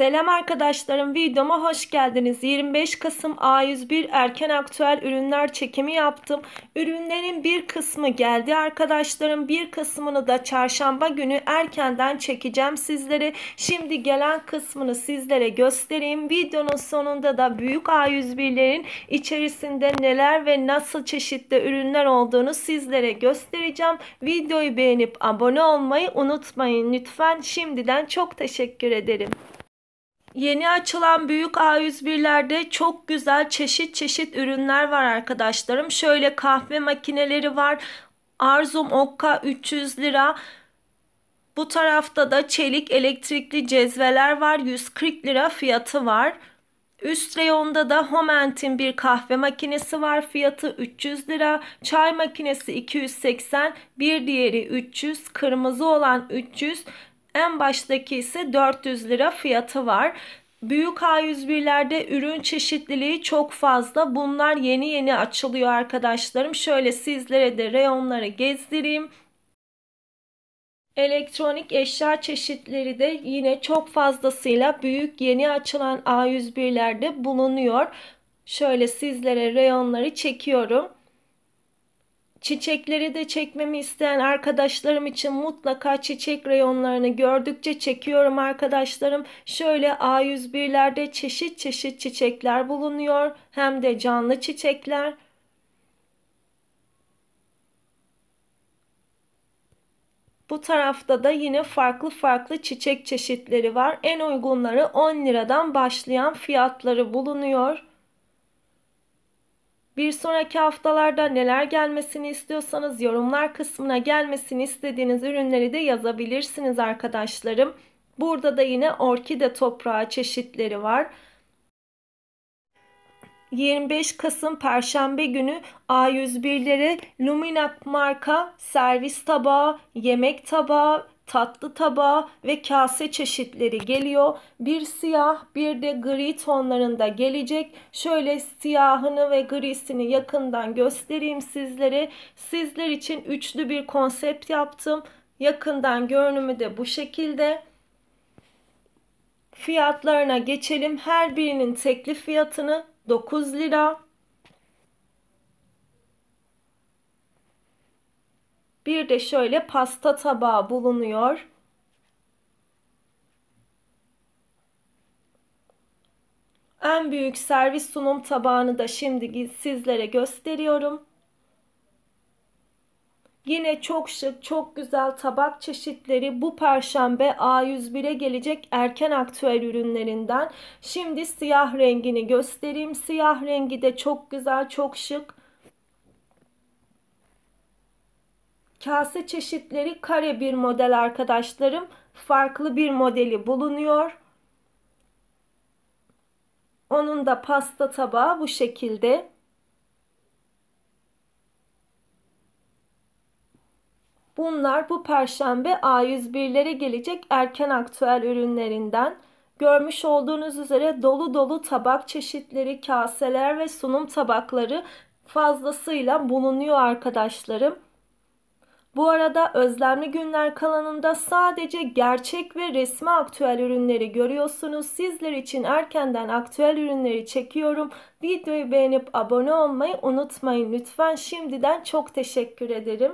Selam arkadaşlarım videoma hoş geldiniz. 25 Kasım A101 erken aktüel ürünler çekimi yaptım. Ürünlerin bir kısmı geldi arkadaşlarım. Bir kısmını da çarşamba günü erkenden çekeceğim sizlere. Şimdi gelen kısmını sizlere göstereyim. Videonun sonunda da büyük A101'lerin içerisinde neler ve nasıl çeşitli ürünler olduğunu sizlere göstereceğim. Videoyu beğenip abone olmayı unutmayın lütfen. Şimdiden çok teşekkür ederim. Yeni açılan büyük A101'lerde çok güzel çeşit çeşit ürünler var arkadaşlarım. Şöyle kahve makineleri var. Arzum Okka 300 lira. Bu tarafta da çelik elektrikli cezveler var. 140 lira fiyatı var. Üst reyonda da Homent'in bir kahve makinesi var. Fiyatı 300 lira. Çay makinesi 280, bir diğeri 300, kırmızı olan 300. En baştaki ise 400 lira fiyatı var. Büyük A101'lerde ürün çeşitliliği çok fazla. Bunlar yeni yeni açılıyor arkadaşlarım. Şöyle sizlere de reyonları gezdireyim. Elektronik eşya çeşitleri de yine çok fazlasıyla büyük yeni açılan A101'lerde bulunuyor. Şöyle sizlere reyonları çekiyorum. Çiçekleri de çekmemi isteyen arkadaşlarım için mutlaka çiçek reyonlarını gördükçe çekiyorum arkadaşlarım. Şöyle A101'lerde çeşit çeşit çiçekler bulunuyor. Hem de canlı çiçekler. Bu tarafta da yine farklı farklı çiçek çeşitleri var. En uygunları 10 liradan başlayan fiyatları bulunuyor. Bir sonraki haftalarda neler gelmesini istiyorsanız yorumlar kısmına gelmesini istediğiniz ürünleri de yazabilirsiniz arkadaşlarım. Burada da yine orkide toprağı çeşitleri var. 25 Kasım Perşembe günü A101'lere Luminak marka servis tabağı, yemek tabağı tatlı tabağı ve kase çeşitleri geliyor. Bir siyah bir de gri tonlarında gelecek. Şöyle siyahını ve grisini yakından göstereyim sizlere. Sizler için üçlü bir konsept yaptım. Yakından görünümü de bu şekilde. Fiyatlarına geçelim. Her birinin teklif fiyatını 9 lira. Bir de şöyle pasta tabağı bulunuyor. En büyük servis sunum tabağını da şimdi sizlere gösteriyorum. Yine çok şık, çok güzel tabak çeşitleri bu perşembe A101'e gelecek erken aktüel ürünlerinden. Şimdi siyah rengini göstereyim. Siyah rengi de çok güzel, çok şık. Kase çeşitleri kare bir model arkadaşlarım. Farklı bir modeli bulunuyor. Onun da pasta tabağı bu şekilde. Bunlar bu perşembe A101'lere gelecek erken aktüel ürünlerinden. Görmüş olduğunuz üzere dolu dolu tabak çeşitleri, kaseler ve sunum tabakları fazlasıyla bulunuyor arkadaşlarım. Bu arada Özlemli Günler kalanında sadece gerçek ve resmi aktüel ürünleri görüyorsunuz. Sizler için erkenden aktüel ürünleri çekiyorum. Videoyu beğenip abone olmayı unutmayın lütfen. Şimdiden çok teşekkür ederim.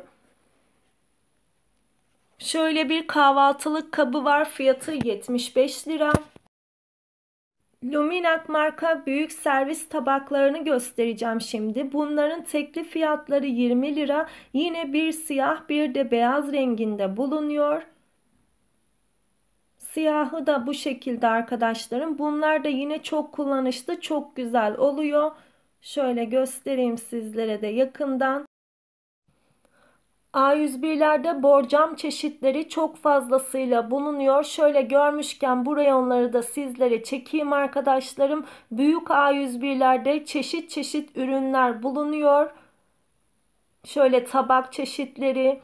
Şöyle bir kahvaltılık kabı var. Fiyatı 75 lira. Luminat marka büyük servis tabaklarını göstereceğim şimdi. Bunların teklif fiyatları 20 lira. Yine bir siyah bir de beyaz renginde bulunuyor. Siyahı da bu şekilde arkadaşlarım. Bunlar da yine çok kullanışlı, çok güzel oluyor. Şöyle göstereyim sizlere de yakından. A101'lerde borcam çeşitleri çok fazlasıyla bulunuyor. Şöyle görmüşken buraya onları da sizlere çekeyim arkadaşlarım. Büyük A101'lerde çeşit çeşit ürünler bulunuyor. Şöyle tabak çeşitleri,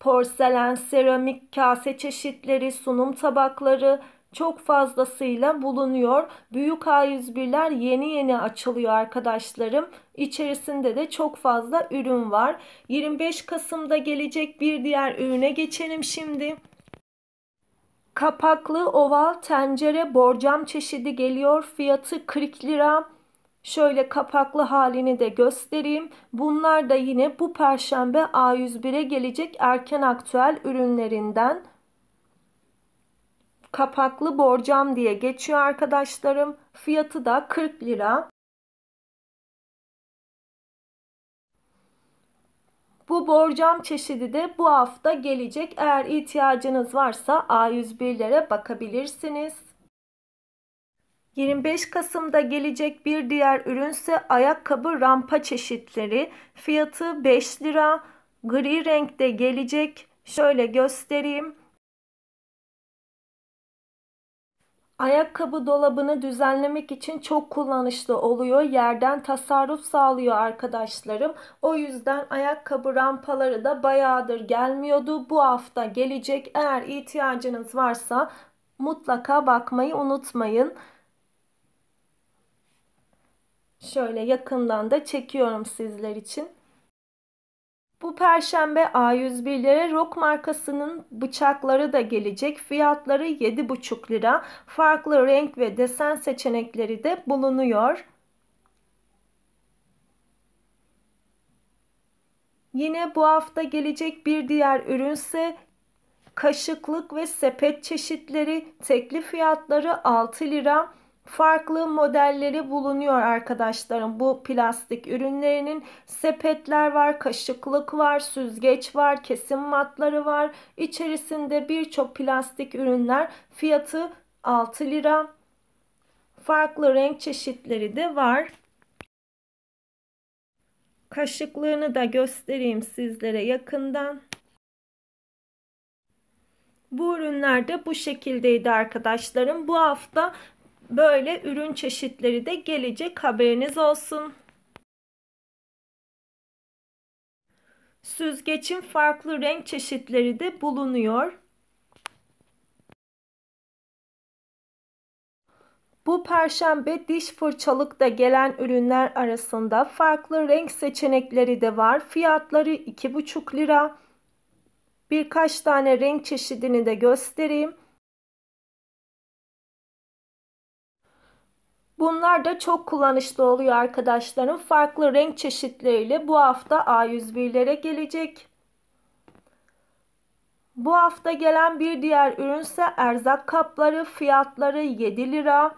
porselen, seramik, kase çeşitleri, sunum tabakları, çok fazlasıyla bulunuyor. Büyük A101'ler yeni yeni açılıyor arkadaşlarım. İçerisinde de çok fazla ürün var. 25 Kasım'da gelecek bir diğer ürüne geçelim şimdi. Kapaklı oval tencere borcam çeşidi geliyor. Fiyatı 40 lira. Şöyle kapaklı halini de göstereyim. Bunlar da yine bu perşembe A101'e gelecek erken aktüel ürünlerinden kapaklı borcam diye geçiyor arkadaşlarım. Fiyatı da 40 lira. Bu borcam çeşidi de bu hafta gelecek. Eğer ihtiyacınız varsa A101'lere bakabilirsiniz. 25 Kasım'da gelecek bir diğer ürünse ayakkabı rampa çeşitleri. Fiyatı 5 lira. Gri renkte gelecek. Şöyle göstereyim. Ayakkabı dolabını düzenlemek için çok kullanışlı oluyor. Yerden tasarruf sağlıyor arkadaşlarım. O yüzden ayakkabı rampaları da bayağıdır gelmiyordu. Bu hafta gelecek. Eğer ihtiyacınız varsa mutlaka bakmayı unutmayın. Şöyle yakından da çekiyorum sizler için. Bu perşembe A101'lere Rock markasının bıçakları da gelecek. Fiyatları 7,5 lira. Farklı renk ve desen seçenekleri de bulunuyor. Yine bu hafta gelecek bir diğer ürünse kaşıklık ve sepet çeşitleri. Tekli fiyatları 6 lira farklı modelleri bulunuyor arkadaşlarım. Bu plastik ürünlerinin sepetler var, kaşıklık var, süzgeç var, kesim matları var. İçerisinde birçok plastik ürünler fiyatı 6 lira. Farklı renk çeşitleri de var. Kaşıklığını da göstereyim sizlere yakından. Bu ürünler de bu şekildeydi arkadaşlarım. Bu hafta böyle ürün çeşitleri de gelecek haberiniz olsun. Süzgecin farklı renk çeşitleri de bulunuyor. Bu perşembe diş fırçalıkta gelen ürünler arasında farklı renk seçenekleri de var. Fiyatları 2,5 lira. Birkaç tane renk çeşidini de göstereyim. Bunlar da çok kullanışlı oluyor arkadaşlarım. Farklı renk çeşitleriyle bu hafta A101'lere gelecek. Bu hafta gelen bir diğer ürünse erzak kapları fiyatları 7 lira.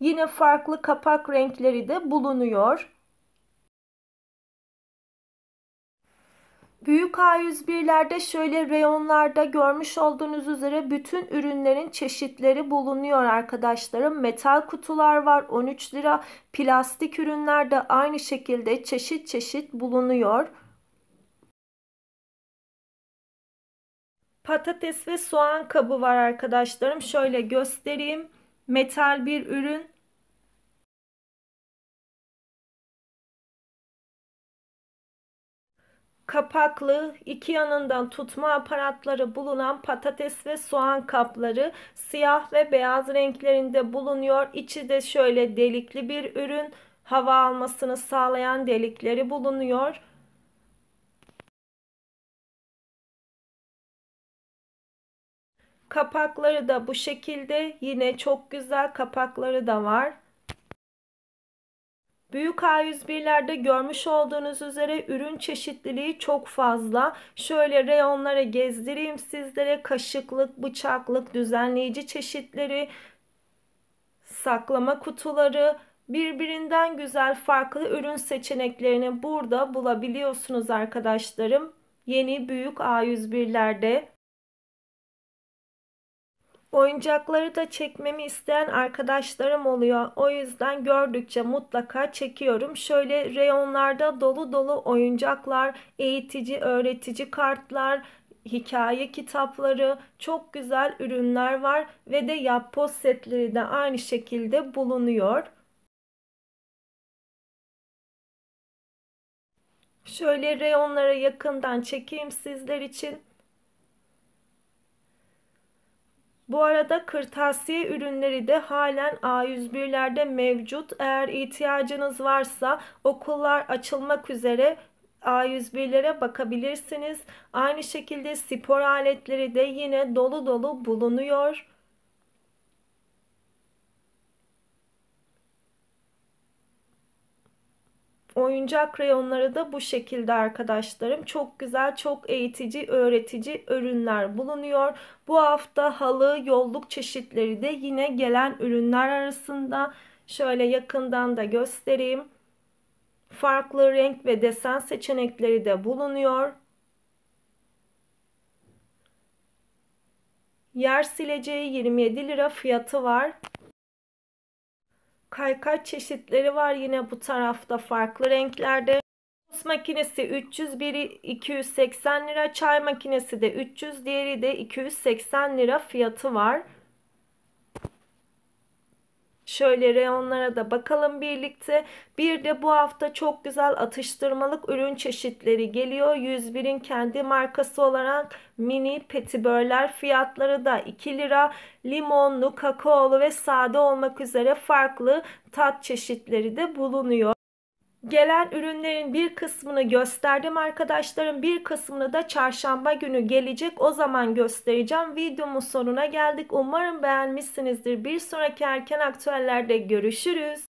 Yine farklı kapak renkleri de bulunuyor. Büyük A101'lerde şöyle reyonlarda görmüş olduğunuz üzere bütün ürünlerin çeşitleri bulunuyor arkadaşlarım. Metal kutular var 13 lira. Plastik ürünler de aynı şekilde çeşit çeşit bulunuyor. Patates ve soğan kabı var arkadaşlarım. Şöyle göstereyim. Metal bir ürün kapaklı, iki yanından tutma aparatları bulunan patates ve soğan kapları siyah ve beyaz renklerinde bulunuyor. İçi de şöyle delikli bir ürün. Hava almasını sağlayan delikleri bulunuyor. Kapakları da bu şekilde. Yine çok güzel kapakları da var. Büyük A101'lerde görmüş olduğunuz üzere ürün çeşitliliği çok fazla. Şöyle reyonlara gezdireyim sizlere. Kaşıklık, bıçaklık, düzenleyici çeşitleri, saklama kutuları, birbirinden güzel farklı ürün seçeneklerini burada bulabiliyorsunuz arkadaşlarım. Yeni büyük A101'lerde Oyuncakları da çekmemi isteyen arkadaşlarım oluyor. O yüzden gördükçe mutlaka çekiyorum. Şöyle reyonlarda dolu dolu oyuncaklar, eğitici, öğretici kartlar, hikaye kitapları, çok güzel ürünler var ve de yapboz setleri de aynı şekilde bulunuyor. Şöyle reyonlara yakından çekeyim sizler için. Bu arada kırtasiye ürünleri de halen A101'lerde mevcut. Eğer ihtiyacınız varsa okullar açılmak üzere A101'lere bakabilirsiniz. Aynı şekilde spor aletleri de yine dolu dolu bulunuyor. oyuncak reyonları da bu şekilde arkadaşlarım. Çok güzel, çok eğitici, öğretici ürünler bulunuyor. Bu hafta halı, yolluk çeşitleri de yine gelen ürünler arasında. Şöyle yakından da göstereyim. Farklı renk ve desen seçenekleri de bulunuyor. Yer sileceği 27 lira fiyatı var kaykaç çeşitleri var yine bu tarafta farklı renklerde. Tost makinesi 300 biri 280 lira, çay makinesi de 300, diğeri de 280 lira fiyatı var. Şöyle reyonlara da bakalım birlikte. Bir de bu hafta çok güzel atıştırmalık ürün çeşitleri geliyor. 101'in kendi markası olarak mini petibörler fiyatları da 2 lira. Limonlu, kakaolu ve sade olmak üzere farklı tat çeşitleri de bulunuyor gelen ürünlerin bir kısmını gösterdim arkadaşlarım. Bir kısmını da çarşamba günü gelecek. O zaman göstereceğim. Videomun sonuna geldik. Umarım beğenmişsinizdir. Bir sonraki erken aktüellerde görüşürüz.